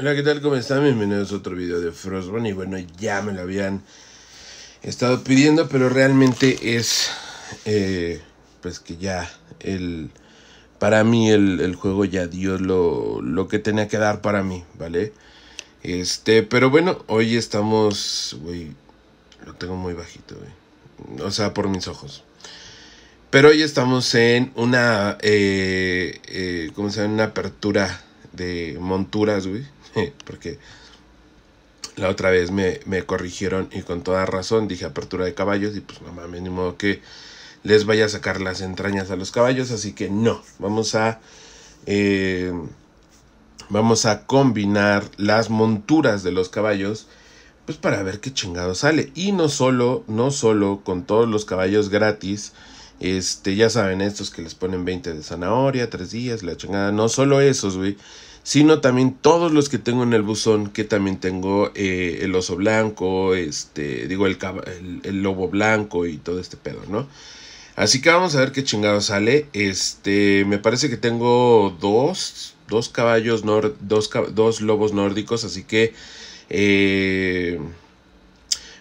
Hola, ¿qué tal? ¿Cómo están? Bienvenidos a otro video de Frostbone. Y bueno, ya me lo habían estado pidiendo, pero realmente es, eh, pues que ya, el, para mí el, juego ya dio lo, lo, que tenía que dar para mí, ¿vale? Este, pero bueno, hoy estamos, güey, lo tengo muy bajito, güey. O sea, por mis ojos. Pero hoy estamos en una, eh, eh ¿cómo se llama? Una apertura de monturas, güey. porque la otra vez me, corrigieron y con toda razón dije apertura de caballos y pues no mames, ni que les vaya a sacar las entrañas a los caballos, así que no, vamos a... Eh, vamos a combinar las monturas de los caballos pues para ver qué chingado sale y no solo no solo con todos los caballos gratis este ya saben estos que les ponen 20 de zanahoria 3 días la chingada no solo esos güey sino también todos los que tengo en el buzón, que también tengo eh, el oso blanco, este, digo, el, el, lobo blanco y todo este pedo, ¿no? Así que vamos a ver qué chingado sale. Este, me parece que tengo dos, dos caballos, dos, dos lobos nórdicos, así que... Eh,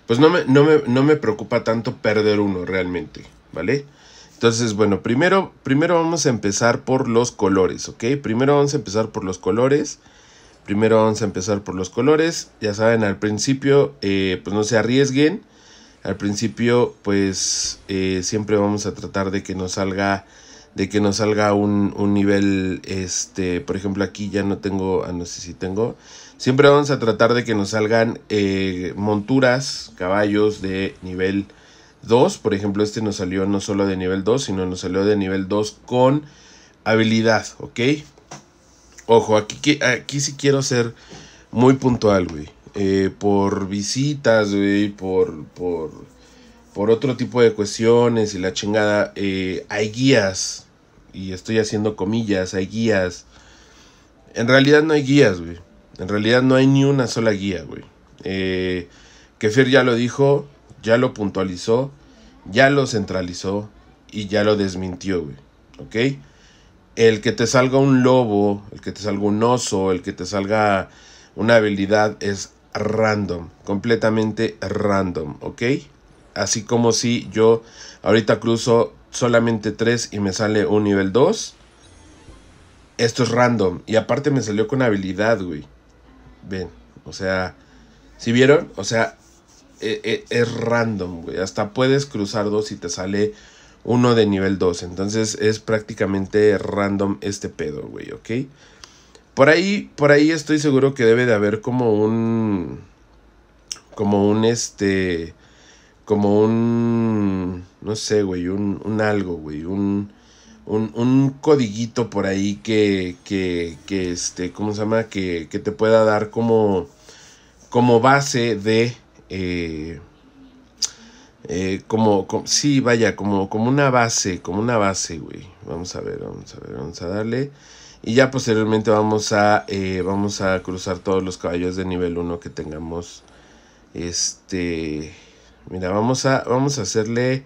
pues no me, no, me, no me preocupa tanto perder uno realmente, ¿vale? Entonces, bueno, primero, primero vamos a empezar por los colores, ¿ok? Primero vamos a empezar por los colores. Primero vamos a empezar por los colores. Ya saben, al principio, eh, pues no se arriesguen. Al principio, pues eh, siempre vamos a tratar de que nos salga, de que nos salga un, un, nivel, este, por ejemplo, aquí ya no tengo, ah, no sé si tengo. Siempre vamos a tratar de que nos salgan eh, monturas, caballos de nivel 2. Por ejemplo, este nos salió no solo de nivel 2, sino nos salió de nivel 2 con habilidad, ¿ok? Ojo, aquí, aquí sí quiero ser muy puntual, güey. Eh, por visitas, güey, por, por, otro tipo de cuestiones y la chingada. Eh, hay guías, y estoy haciendo comillas, hay guías. En realidad no hay guías, güey. En realidad no hay ni una sola guía, güey. Eh, Kefir ya lo dijo, ya lo puntualizó ya lo centralizó y ya lo desmintió, güey. ¿Ok? El que te salga un lobo, el que te salga un oso, el que te salga una habilidad es random, completamente random, ¿ok? Así como si yo ahorita cruzo solamente 3 y me sale un nivel 2. Esto es random. Y aparte me salió con habilidad, güey. Ven, o sea, ¿sí vieron? O sea, eh, eh, es random, güey. Hasta puedes cruzar dos y te sale uno de nivel 2. Entonces es prácticamente random este pedo, güey, ¿ok? Por ahí, por ahí estoy seguro que debe de haber como un... Como un este... Como un... No sé, güey, un, un algo, güey, un... Un, un, codiguito por ahí que, que, que este, ¿cómo se llama? Que, que, te pueda dar como, como base de eh, eh como, sí, vaya, como, como una base, como una base, güey. Vamos a ver, vamos a ver, vamos a darle. Y ya posteriormente vamos a, eh, vamos a cruzar todos los caballos de nivel 1 que tengamos. Este, mira, vamos a, vamos a hacerle,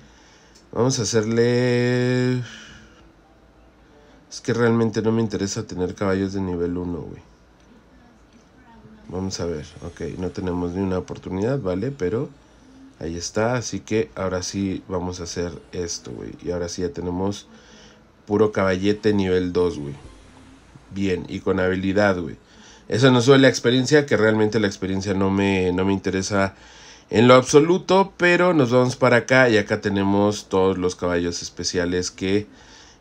vamos a hacerle... Es que realmente no me interesa tener caballos de nivel 1, güey. Vamos a ver, ok, no tenemos ni una oportunidad, ¿vale? Pero ahí está, así que ahora sí vamos a hacer esto, güey. Y ahora sí ya tenemos puro caballete nivel 2, güey. Bien, y con habilidad, güey. Eso no suele la experiencia, que realmente la experiencia no me, no me interesa en lo absoluto, pero nos vamos para acá y acá tenemos todos los caballos especiales que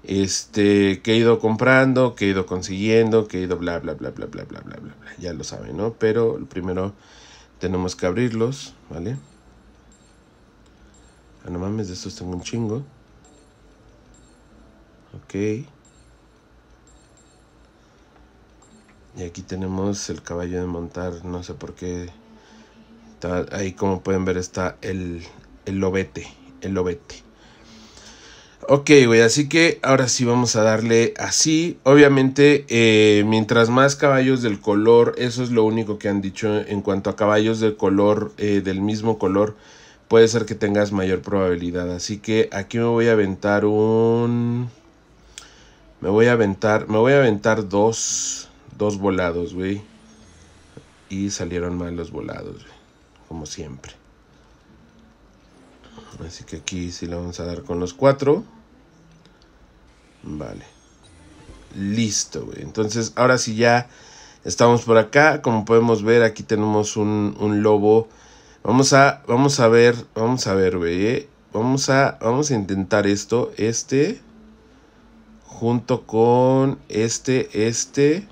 este, que he ido comprando, que he ido consiguiendo, que he ido bla, bla, bla, bla, bla, bla, bla, bla, Ya lo saben, ¿no? Pero primero tenemos que abrirlos, ¿vale? Ah, no mames, de estos tengo un chingo. Ok. Y aquí tenemos el caballo de montar, no sé por qué. ahí como pueden ver está el, el lobete, el lobete. Ok, güey, así que ahora sí vamos a darle así. Obviamente, eh, mientras más caballos del color, eso es lo único que han dicho en cuanto a caballos del color, eh, del mismo color, puede ser que tengas mayor probabilidad. Así que aquí me voy a aventar un... Me voy a aventar, me voy a aventar dos, dos volados, güey. Y salieron mal los volados, güey. Como siempre. Así que aquí sí lo vamos a dar con los cuatro. Vale. Listo, güey. Entonces, ahora sí ya estamos por acá. Como podemos ver, aquí tenemos un, lobo. Vamos a, vamos a ver, vamos a ver, güey. Eh. Vamos, a, vamos a intentar esto. Este junto con este, este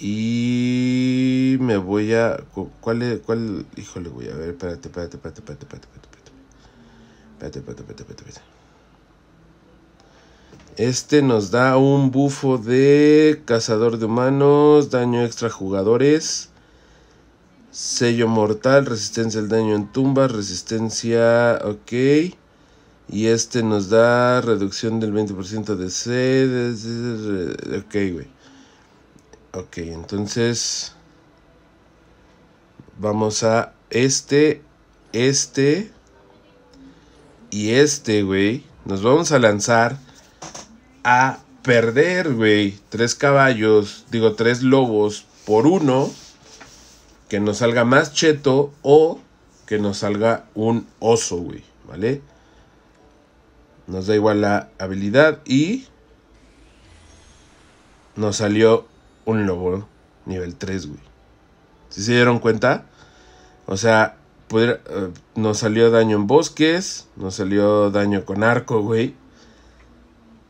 y me voy a. ¿Cuál es? ¿Cuál? Híjole, voy a ver. Espérate, espérate, espérate, espérate, espérate, espérate. Espérate, Este nos da un bufo de cazador de humanos, daño extra jugadores, sello mortal, resistencia al daño en tumbas, resistencia, ok. Y este nos da reducción del 20% de sed. ok, güey. Ok, entonces vamos a este, este y este, güey. Nos vamos a lanzar a perder, güey. Tres caballos, digo, tres lobos por uno. Que nos salga más cheto o que nos salga un oso, güey. ¿Vale? Nos da igual la habilidad y nos salió un lobo nivel 3, güey. ¿Sí se dieron cuenta? O sea, eh, nos salió daño en bosques, nos salió daño con arco, güey.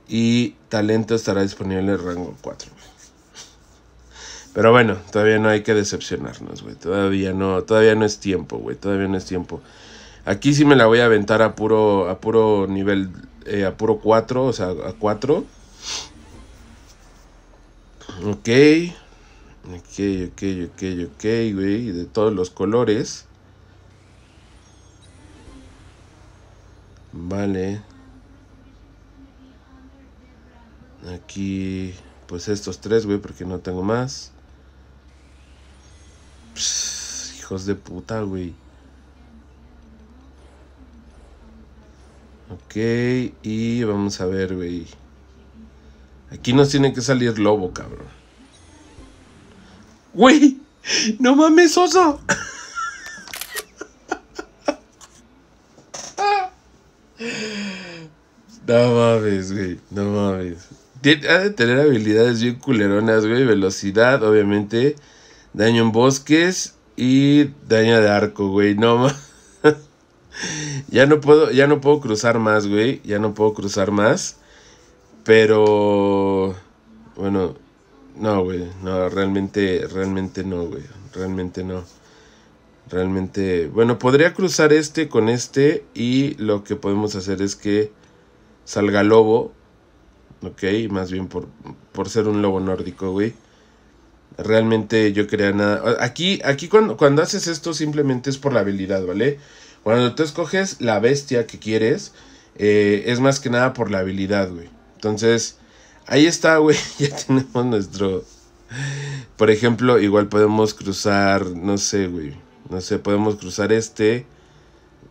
Y talento estará disponible en rango 4, Pero bueno, todavía no hay que decepcionarnos, güey. Todavía no, todavía no es tiempo, güey. Todavía no es tiempo. Aquí sí me la voy a aventar a puro, a puro nivel, eh, a puro 4, o sea, a 4. Ok. Ok, ok, ok, ok, güey. De todos los colores. Vale. Aquí, pues estos tres, güey, porque no tengo más. hijos de puta, güey. Ok, y vamos a ver, güey. Aquí nos tiene que salir lobo, cabrón. Güey, no mames, oso. No mames, güey, no mames. ha de tener habilidades bien culeronas, güey. Velocidad, obviamente. Daño en bosques y daño de arco, güey. No mames. ya no puedo, ya no puedo cruzar más, güey. Ya no puedo cruzar más. Pero, bueno, no, güey, no, realmente, realmente no, güey, realmente no. Realmente, bueno, podría cruzar este con este y lo que podemos hacer es que salga lobo, ok, más bien por, ser un lobo nórdico, güey. Realmente yo quería nada. Aquí, aquí cuando, haces esto simplemente es por la habilidad, ¿vale? Cuando tú escoges la bestia que quieres, eh, es más que nada por la habilidad, güey. Entonces, ahí está, güey. Ya tenemos nuestro. Por ejemplo, igual podemos cruzar, no sé, güey. No sé, podemos cruzar este.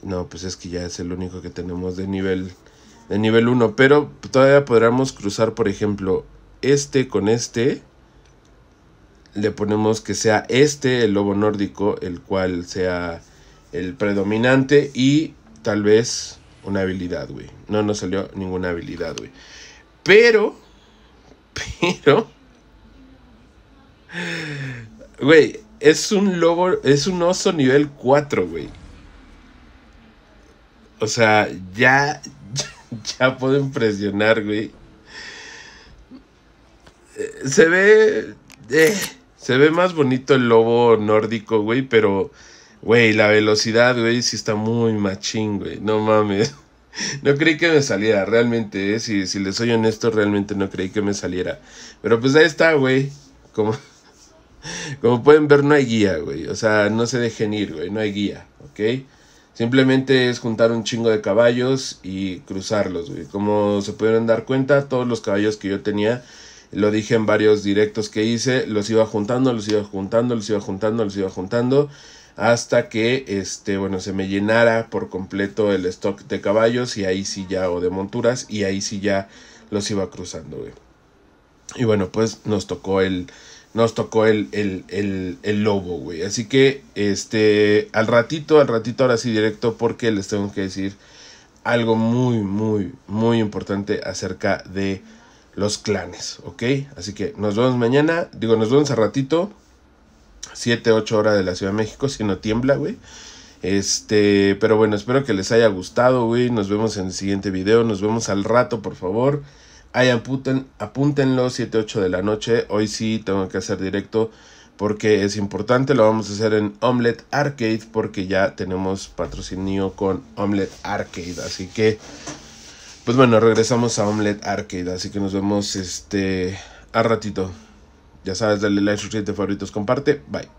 No, pues es que ya es el único que tenemos de nivel de nivel 1, pero todavía podríamos cruzar, por ejemplo, este con este. Le ponemos que sea este el lobo nórdico, el cual sea el predominante y tal vez una habilidad, güey. No nos salió ninguna habilidad, güey. Pero, pero, güey, es un lobo, es un oso nivel 4, güey. O sea, ya, ya pueden presionar, güey. Eh, se ve, eh, se ve más bonito el lobo nórdico, güey, pero, güey, la velocidad, güey, sí está muy machín, güey. No mames no creí que me saliera, realmente, ¿eh? si, si les soy honesto, realmente no creí que me saliera. Pero pues ahí está, güey. Como, como pueden ver, no hay guía, güey. O sea, no se dejen ir, güey. No hay guía, ¿ok? Simplemente es juntar un chingo de caballos y cruzarlos, güey. Como se pudieron dar cuenta, todos los caballos que yo tenía, lo dije en varios directos que hice, los iba juntando, los iba juntando, los iba juntando. Los iba juntando hasta que este bueno se me llenara por completo el stock de caballos y ahí sí ya o de monturas y ahí sí ya los iba cruzando güey. y bueno pues nos tocó el nos tocó el, el, el, el lobo güey así que este al ratito al ratito ahora sí directo porque les tengo que decir algo muy muy muy importante acerca de los clanes ok así que nos vemos mañana digo nos vemos a ratito 7, 8 horas de la Ciudad de México, si no tiembla, güey. Este, pero bueno, espero que les haya gustado, güey. Nos vemos en el siguiente video. Nos vemos al rato, por favor. Ahí apunten, apúntenlo, 7, 8 de la noche. Hoy sí tengo que hacer directo porque es importante. Lo vamos a hacer en Omelette Arcade porque ya tenemos patrocinio con Omelette Arcade. Así que, pues bueno, regresamos a Omelette Arcade. Así que nos vemos este, al ratito. Ya sabes, dale like, suscríbete, favoritos, comparte. Bye.